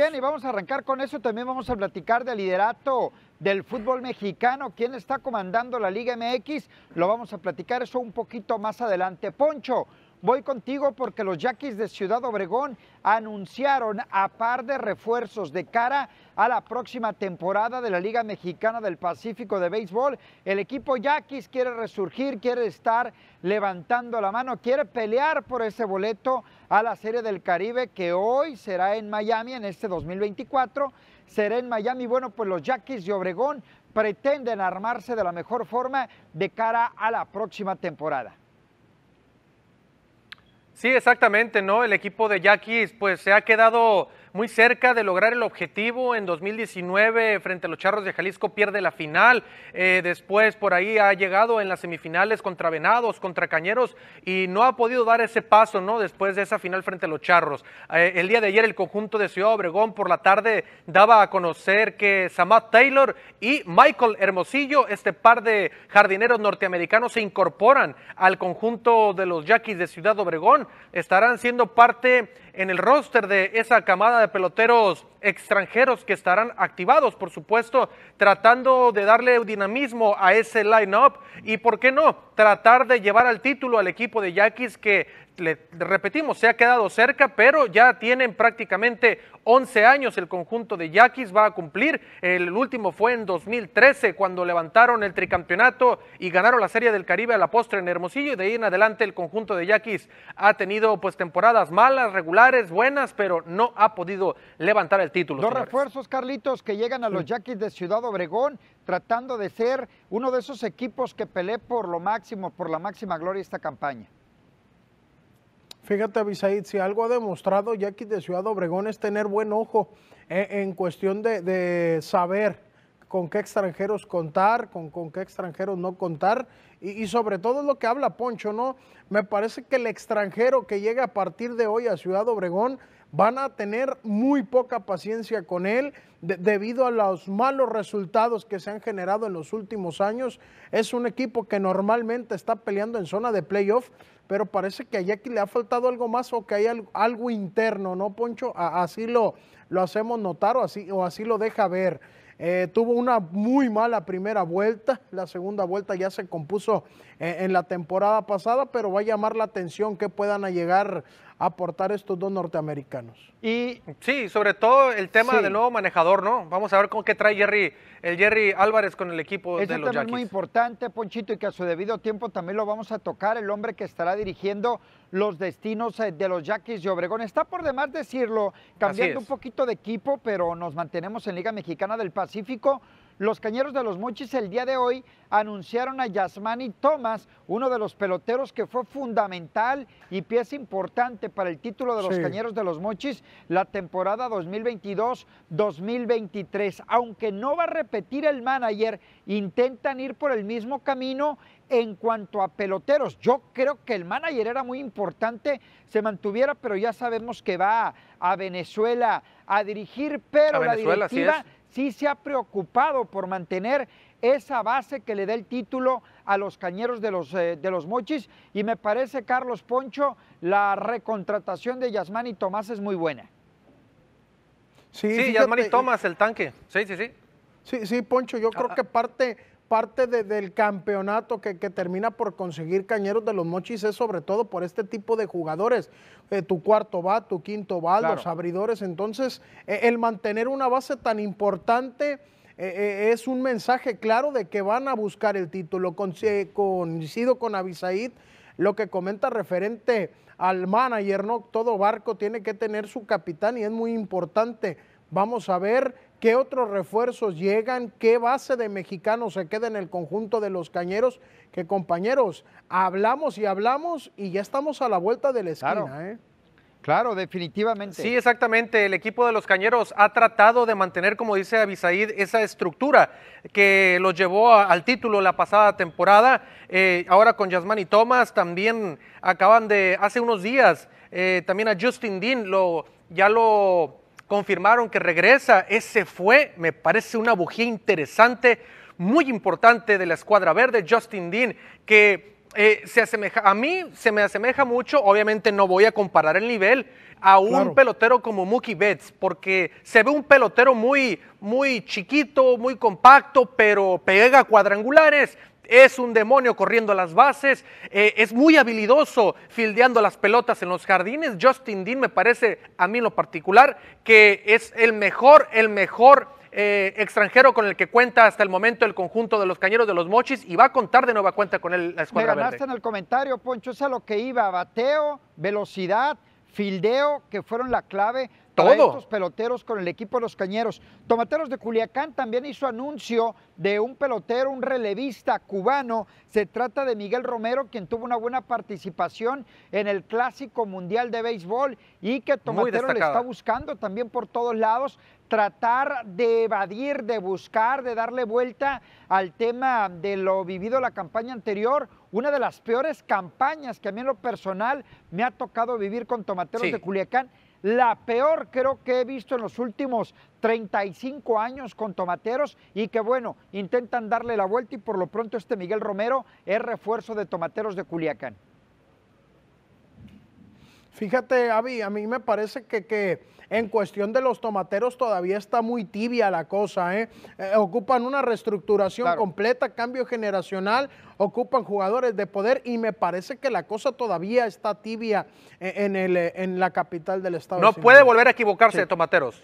Bien, y vamos a arrancar con eso. También vamos a platicar del liderato del fútbol mexicano. ¿Quién está comandando la Liga MX? Lo vamos a platicar eso un poquito más adelante. Poncho, Voy contigo porque los Yaquis de Ciudad Obregón anunciaron a par de refuerzos de cara a la próxima temporada de la Liga Mexicana del Pacífico de Béisbol. El equipo Yaquis quiere resurgir, quiere estar levantando la mano, quiere pelear por ese boleto a la Serie del Caribe que hoy será en Miami en este 2024. Será en Miami. Bueno, pues los Yaquis de Obregón pretenden armarse de la mejor forma de cara a la próxima temporada. Sí, exactamente, ¿no? El equipo de Yaquis pues se ha quedado muy cerca de lograr el objetivo en 2019 frente a los Charros de Jalisco, pierde la final. Eh, después por ahí ha llegado en las semifinales contra Venados, contra Cañeros y no ha podido dar ese paso, ¿no? Después de esa final frente a los Charros. Eh, el día de ayer el conjunto de Ciudad Obregón por la tarde daba a conocer que Samat Taylor y Michael Hermosillo, este par de jardineros norteamericanos, se incorporan al conjunto de los Jackies de Ciudad Obregón. Estarán siendo parte en el roster de esa camada de peloteros extranjeros que estarán activados, por supuesto, tratando de darle dinamismo a ese line-up y, ¿por qué no?, tratar de llevar al título al equipo de Yakis que le repetimos, se ha quedado cerca, pero ya tienen prácticamente 11 años el conjunto de Yaquis, va a cumplir. El último fue en 2013, cuando levantaron el tricampeonato y ganaron la Serie del Caribe a la postre en Hermosillo. Y de ahí en adelante el conjunto de Yaquis ha tenido pues temporadas malas, regulares, buenas, pero no ha podido levantar el título. Dos refuerzos, Carlitos, que llegan a los mm. Yaquis de Ciudad Obregón, tratando de ser uno de esos equipos que peleé por lo máximo, por la máxima gloria esta campaña. Fíjate, Abisaid, si algo ha demostrado Jackie de Ciudad Obregón es tener buen ojo eh, en cuestión de, saber con qué extranjeros contar, con, con qué extranjeros no contar, y, sobre todo lo que habla Poncho, ¿no? Me parece que el extranjero que llega a partir de hoy a Ciudad Obregón van a tener muy poca paciencia con él debido a los malos resultados que se han generado en los últimos años. Es un equipo que normalmente está peleando en zona de playoff, pero parece que a Jackie le ha faltado algo más o que hay algo, interno, ¿no, Poncho? así lo, lo hacemos notar o así, o así lo deja ver. Eh, tuvo una muy mala primera vuelta, la segunda vuelta ya se compuso eh, en la temporada pasada, pero va a llamar la atención que puedan llegar aportar estos dos norteamericanos. Y sí, sobre todo el tema del nuevo manejador, ¿no? Vamos a ver con qué trae Jerry, el Jerry Álvarez con el equipo de los Yankees. Es muy importante, Ponchito, y que a su debido tiempo también lo vamos a tocar, el hombre que estará dirigiendo los destinos eh, de los Yaquis de Obregón. Está por demás decirlo, cambiando un poquito de equipo, pero nos mantenemos en Liga Mexicana del Pacífico los Cañeros de los Mochis el día de hoy anunciaron a Yasmani Tomás, uno de los peloteros que fue fundamental y pieza importante para el título de los Cañeros de los Mochis la temporada 2022-2023. Aunque no va a repetir el manager, intentan ir por el mismo camino en cuanto a peloteros. Yo creo que el manager era muy importante, se mantuviera, pero ya sabemos que va a Venezuela a dirigir, pero la directiva sí se ha preocupado por mantener esa base que le da el título a los cañeros de los, eh, de los mochis. Y me parece, Carlos Poncho, la recontratación de Yasmán y Tomás es muy buena. Sí, sí Yasmán y Tomás, el tanque. Sí, sí, sí. Sí, sí, Poncho, yo creo ah, que ah. parte parte del campeonato que, termina por conseguir Cañeros de los Mochis es sobre todo por este tipo de jugadores. Eh, tu cuarto va, tu quinto va, los abridores. Entonces, eh, el mantener una base tan importante eh, es un mensaje claro de que van a buscar el título. coincido con Abisaid lo que comenta referente al manager, ¿no? Todo barco tiene que tener su capitán y es muy importante. Vamos a ver ¿Qué otros refuerzos llegan? ¿Qué base de mexicanos se queda en el conjunto de los cañeros? Que compañeros, hablamos y hablamos y ya estamos a la vuelta de la esquina. ¿eh? Claro. definitivamente. Sí, exactamente. El equipo de los Cañeros ha tratado de mantener, como dice Abisaid, esa estructura que los llevó al título la pasada temporada. Eh, ahora con Yasmán y Thomas también acaban de, hace unos días, eh, también a Justin Dean lo, ya lo confirmaron que regresa. Ese fue, me parece, una bujía interesante, muy importante de la escuadra verde, Justin Dean, que eh, se asemeja, a mí se me asemeja mucho, obviamente no voy a comparar el nivel a un pelotero como Mookie Betts, porque se ve un pelotero muy, muy chiquito, muy compacto, pero pega cuadrangulares es un demonio corriendo las bases, eh, es muy habilidoso fildeando las pelotas en los jardines. Justin Dean me parece, a mí lo particular, que es el mejor, el mejor eh, extranjero con el que cuenta hasta el momento el conjunto de los Cañeros de los Mochis y va a contar de nueva cuenta con él la escuadra Me ganaste en el comentario, Poncho, es a lo que iba, bateo, velocidad, fildeo, que fueron la clave todos estos peloteros con el equipo de los Cañeros. Tomateros de Culiacán también hizo anuncio de un pelotero, un relevista cubano. Se trata de Miguel Romero, quien tuvo una buena participación en el Clásico Mundial de Béisbol y que Tomatero le está buscando también por todos lados tratar de evadir, de buscar, de darle vuelta al tema de lo vivido la campaña anterior una de las peores campañas que a mí en lo personal me ha tocado vivir con Tomateros de Culiacán. La peor creo que he visto en los últimos 35 años con Tomateros y que bueno, intentan darle la vuelta y por lo pronto este Miguel Romero es refuerzo de Tomateros de Culiacán. Fíjate, Avi, a mí me parece que, que, en cuestión de los tomateros todavía está muy tibia la cosa. ¿eh? eh ocupan una reestructuración completa, cambio generacional, ocupan jugadores de poder y me parece que la cosa todavía está tibia eh, en, el, eh, en la capital del estado. No puede volver a equivocarse de tomateros.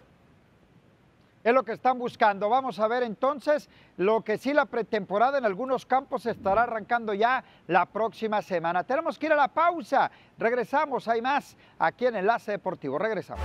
Es lo que están buscando. Vamos a ver entonces lo que sí la pretemporada en algunos campos estará arrancando ya la próxima semana. Tenemos que ir a la pausa. Regresamos, hay más aquí en Enlace Deportivo. Regresamos.